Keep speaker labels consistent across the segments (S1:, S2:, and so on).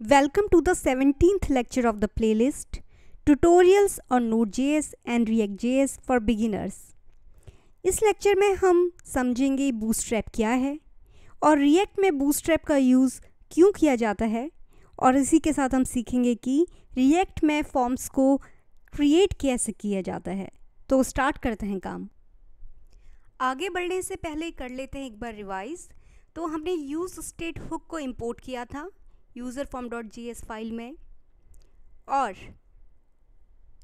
S1: Welcome to the 17th lecture of the playlist Tutorials on Node.js and React.js for Beginners इस lecture में हम समझेंगे bootstrap क्या है और रिएक्ट में बूस्ट्रैप का यूज़ क्यों किया जाता है और इसी के साथ हम सीखेंगे कि रिएक्ट में फॉर्म्स को क्रिएट कैसे किया जाता है तो स्टार्ट करते हैं काम आगे बढ़ने से पहले कर लेते हैं एक बार रिवाइज़ तो हमने यूज़ स्टेट हुक को इम्पोर्ट किया था user form dot J S file में और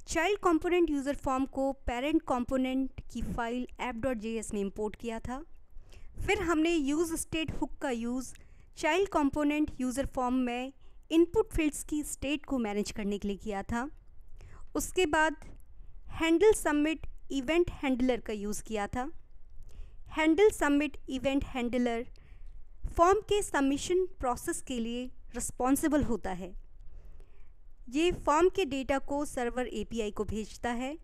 S1: चाइल्ड कंपोनेंट यूज़र फॉर्म को पेरेंट कंपोनेंट की file app dot J S में इंपोर्ट किया था फिर हमने यूज़ स्टेट हुक का use child component user form में इनपुट फील्ड्स की स्टेट को मैनेज करने के लिए किया था उसके बाद हैंडल सबमिट इवेंट हैंडलर का यूज़ किया था handle submit event handler form के सबमिशन प्रोसेस के लिए रिस्पॉन्सिबल होता है ये फॉर्म के डेटा को सर्वर एपीआई को भेजता है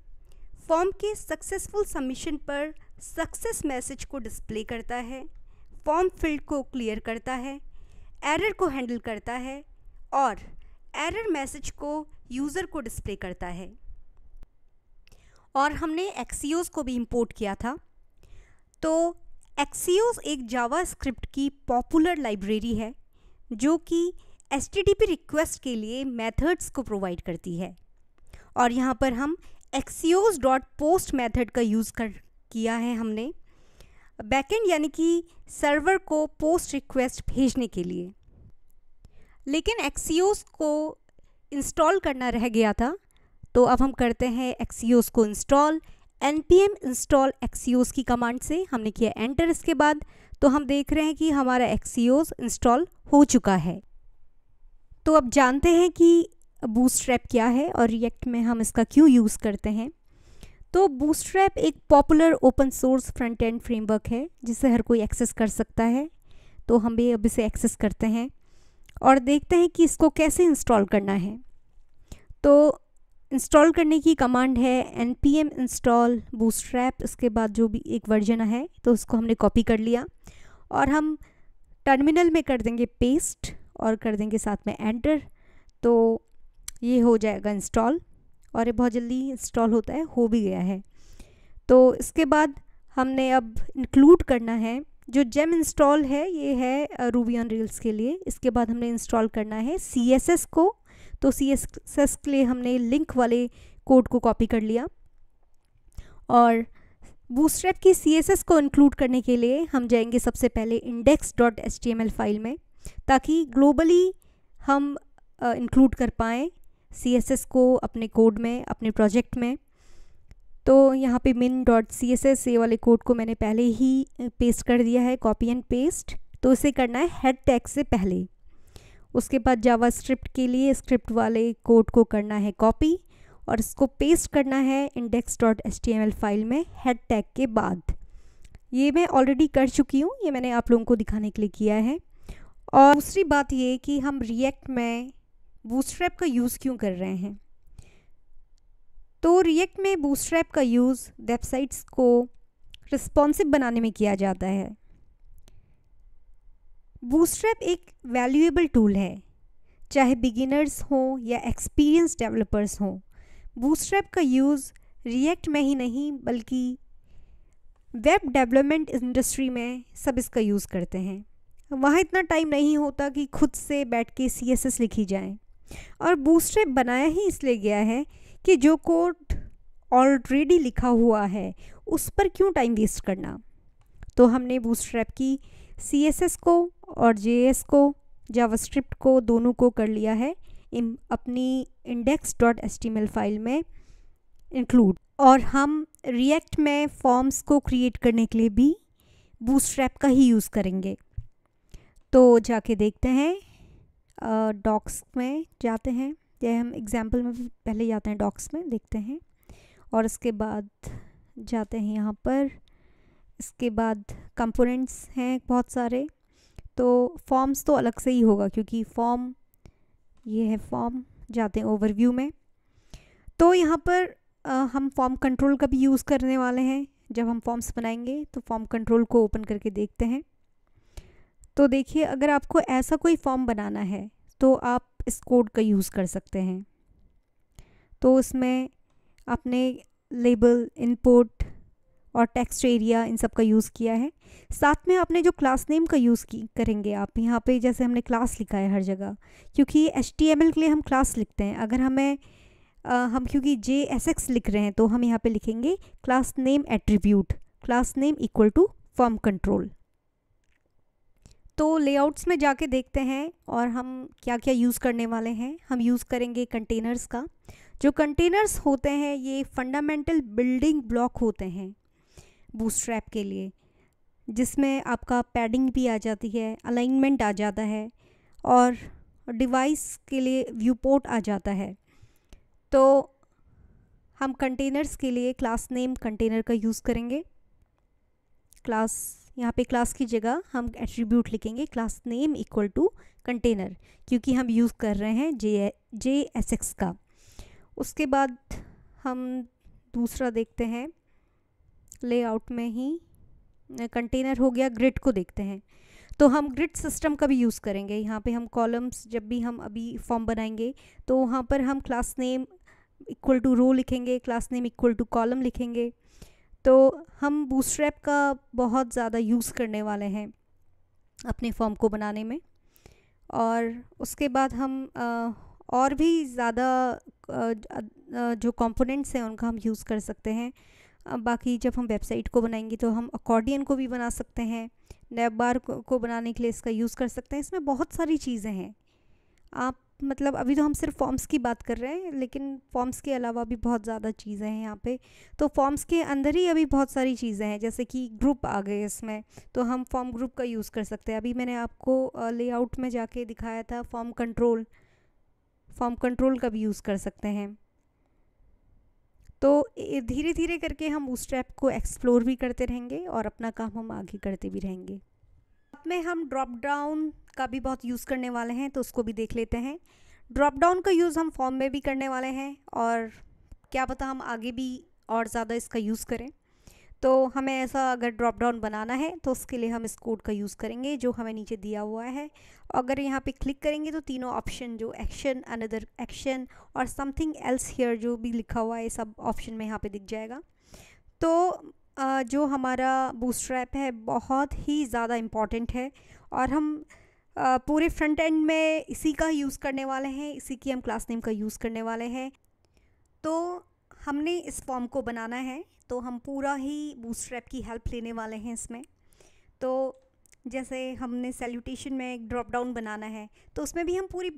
S1: फॉर्म के सक्सेसफुल सबमिशन पर सक्सेस मैसेज को डिस्प्ले करता है फॉर्म फील्ड को क्लियर करता है एरर को हैंडल करता है और एरर मैसेज को यूज़र को डिस्प्ले करता है और हमने एक्सीोस को भी इंपोर्ट किया था तो एक्सीोस एक जावा स्क्रिप्ट की पॉपुलर लाइब्रेरी है जो कि एस रिक्वेस्ट के लिए मेथड्स को प्रोवाइड करती है और यहाँ पर हम एक्सियोज डॉट पोस्ट मैथड का यूज़ कर किया है हमने बैकेंड यानी कि सर्वर को पोस्ट रिक्वेस्ट भेजने के लिए लेकिन एक्सीओज को इंस्टॉल करना रह गया था तो अब हम करते हैं एक्सियोस को install N P M install axios की कमांड से हमने किया एंटर इसके बाद तो हम देख रहे हैं कि हमारा एक्सियोस इंस्टॉल हो चुका है तो अब जानते हैं कि बूस्ट्रैप क्या है और रिएक्ट में हम इसका क्यों यूज़ करते हैं तो बूस्ट्रैप एक popular open source front end framework है जिसे हर कोई एक्सेस कर सकता है तो हम भी अब इसे एक्सेस करते हैं और देखते हैं कि इसको कैसे इंस्टॉल करना है तो इंस्टॉल करने की कमांड है N P M install bootstrap इसके बाद जो भी एक वर्जन है तो उसको हमने कॉपी कर लिया और हम टर्मिनल में कर देंगे पेस्ट और कर देंगे साथ में एंटर तो ये हो जाएगा इंस्टॉल और ये बहुत जल्दी इंस्टॉल होता है हो भी गया है तो इसके बाद हमने अब इंक्लूड करना है जो जेम इंस्टॉल है ये है रूबी ऑन रील्स के लिए इसके बाद हमने इंस्टॉल करना है सी एस एस को तो सी एस एस के लिए हमने लिंक वाले कोड को कॉपी कर लिया और बूस्ट्रैप की सी एस एस को इंक्लूड करने के लिए हम जाएंगे सबसे पहले index dot T M L file में ताकि ग्लोबली हम इंक्लूड कर पाएँ सी को अपने कोड में अपने प्रोजेक्ट में तो यहाँ पे मिन डॉट सी एस एस ये वाले कोड को मैंने पहले ही पेस्ट कर दिया है कॉपी एंड पेस्ट तो इसे करना है हेड टैग से पहले उसके बाद जावा स्क्रिप्ट के लिए स्क्रिप्ट वाले कोड को करना है कॉपी और इसको पेस्ट करना है index dot S T M L file में हेड टैग के बाद ये मैं ऑलरेडी कर चुकी हूँ ये मैंने आप लोगों को दिखाने के लिए किया है और दूसरी बात ये कि हम रिएक्ट में बूस्ट्रैप का यूज़ क्यों कर रहे हैं तो रिएक्ट में बूस्ट्रैप का यूज़ वेबसाइट्स को रिस्पॉन्सिव बनाने में किया जाता है बूस्ट्रैप एक वैल्यूएबल टूल है चाहे बिगिनर्स हों या एक्सपीरियंस डेवलपर्स हों बूस्ट्रैप का यूज़ रिएक्ट में ही नहीं बल्कि वेब डेवलपमेंट इंडस्ट्री में सब इसका यूज़ करते हैं वहाँ इतना टाइम नहीं होता कि खुद से बैठ के सी एस एस लिखी जाए और बूस्ट्रेप बनाया ही इसलिए गया है कि जो कोड ऑलरेडी लिखा हुआ है उस पर क्यों टाइम वेस्ट करना तो हमने बूस्ट्रैप की सी एस एस को और जे एस को जावास्क्रिप्ट को दोनों को कर लिया है इन अपनी इंडेक्स डॉट एस फाइल में इंक्लूड और हम रिएक्ट में फॉर्म्स को क्रिएट करने के लिए भी बूस्ट्रैप का ही यूज़ करेंगे तो जाके देखते हैं डॉक्स में जाते हैं या हम एग्ज़ाम्पल में पहले जाते हैं डॉक्स में देखते हैं और उसके बाद जाते हैं यहाँ पर इसके बाद कंपोनेंट्स हैं बहुत सारे तो फॉर्म्स तो अलग से ही होगा क्योंकि फॉर्म ये है फॉर्म जाते हैं ओवरव्यू में तो यहाँ पर आ, हम फॉर्म कंट्रोल का भी यूज़ करने वाले हैं जब हम फॉर्म्स बनाएंगे तो फॉर्म कंट्रोल को ओपन करके देखते हैं तो देखिए अगर आपको ऐसा कोई फॉर्म बनाना है तो आप इस कोड का यूज़ कर सकते हैं तो उसमें आपने लेबल इनपुट और टेक्स्ट एरिया इन सब का यूज़ किया है साथ में आपने जो क्लास नेम का यूज़ की करेंगे आप यहाँ पे जैसे हमने क्लास लिखा है हर जगह क्योंकि एच के लिए हम क्लास लिखते हैं अगर हमें आ, हम क्योंकि जे एस एक्स लिख रहे हैं तो हम यहाँ पे लिखेंगे class name attribute class name equal to form control तो लेआउट्स में जाके देखते हैं और हम क्या क्या यूज़ करने वाले हैं हम यूज़ करेंगे कंटेनर्स का जो कंटेनर्स होते हैं ये फंडामेंटल बिल्डिंग ब्लॉक होते हैं बूस्ट्रैप के लिए जिसमें आपका पैडिंग भी आ जाती है अलाइनमेंट आ जाता है और डिवाइस के लिए व्यू पोर्ट आ जाता है तो हम कंटेनर्स के लिए क्लास नेम कंटेनर का यूज़ करेंगे क्लास यहाँ पे क्लास की जगह हम एट्रीब्यूट लिखेंगे class name equal to container क्योंकि हम यूज़ कर रहे हैं जे जे एस एक्स का उसके बाद हम दूसरा देखते हैं लेआउट में ही कंटेनर हो गया ग्रिड को देखते हैं तो हम ग्रिड सिस्टम का भी यूज़ करेंगे यहाँ पे हम कॉलम्स जब भी हम अभी फॉर्म बनाएंगे तो वहाँ पर हम class name equal to row लिखेंगे class name equal to column लिखेंगे तो हम बूस्ट्रैप का बहुत ज़्यादा यूज़ करने वाले हैं अपने फॉर्म को बनाने में और उसके बाद हम आ, और भी ज़्यादा जो कंपोनेंट्स हैं उनका हम यूज़ कर सकते हैं बाकी जब हम वेबसाइट को बनाएंगे तो हम अकॉर्डियन को भी बना सकते हैं नेब बार को बनाने के लिए इसका यूज़ कर सकते हैं इसमें बहुत सारी चीज़ें हैं आप मतलब अभी तो हम सिर्फ फॉर्म्स की बात कर रहे हैं लेकिन फॉर्म्स के अलावा भी बहुत ज़्यादा चीज़ें हैं यहाँ पे तो फॉर्म्स के अंदर ही अभी बहुत सारी चीज़ें हैं जैसे कि ग्रुप आ गए इसमें तो हम फॉर्म ग्रुप का यूज़ कर सकते हैं अभी मैंने आपको लेआउट में जाके दिखाया था फॉर्म कंट्रोल फॉर्म कंट्रोल का भी यूज़ कर सकते हैं तो धीरे धीरे करके हम उस ट्रैप को एक्सप्लोर भी करते रहेंगे और अपना काम हम आगे करते भी रहेंगे में हम ड्रॉप डाउन का भी बहुत यूज़ करने वाले हैं तो उसको भी देख लेते हैं ड्रॉप डाउन का यूज़ हम फॉर्म में भी करने वाले हैं और क्या पता हम आगे भी और ज़्यादा इसका यूज़ करें तो हमें ऐसा अगर ड्रॉप डाउन बनाना है तो उसके लिए हम इस कोड का यूज़ करेंगे जो हमें नीचे दिया हुआ है अगर यहाँ पे क्लिक करेंगे तो तीनों ऑप्शन जो एक्शन अनदर एक्शन और समथिंग एल्स हेयर जो भी लिखा हुआ है सब ऑप्शन में यहाँ पे दिख जाएगा तो जो हमारा बूस्टर ऐप है बहुत ही ज़्यादा इम्पॉर्टेंट है और हम पूरे फ्रंट एंड में इसी का यूज़ करने वाले हैं इसी की हम क्लास नेम का यूज़ करने वाले हैं तो हमने इस फॉर्म को बनाना है तो हम पूरा ही बूस्ट्रैप की हेल्प लेने वाले हैं इसमें तो जैसे हमने सैल्यूटेशन में एक ड्रॉप डाउन बनाना है तो उसमें भी हम पूरी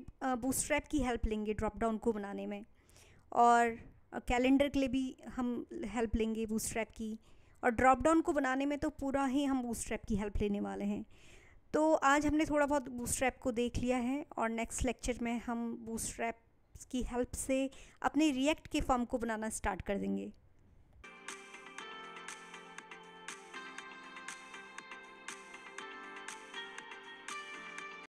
S1: बूस्ट्रैप की हेल्प लेंगे ड्रॉप डाउन को बनाने में और कैलेंडर के लिए भी हम हेल्प लेंगे बूस्ट्रैप की और ड्रॉप डाउन को बनाने में तो पूरा ही हम बूस्ट्रैप की हेल्प लेने वाले हैं तो आज हमने थोड़ा बहुत बूस्ट्रैप को देख लिया है और नेक्स्ट लेक्चर में हम बूस्ट्रैप की हेल्प से अपने रिएक्ट के फॉर्म को बनाना स्टार्ट कर देंगे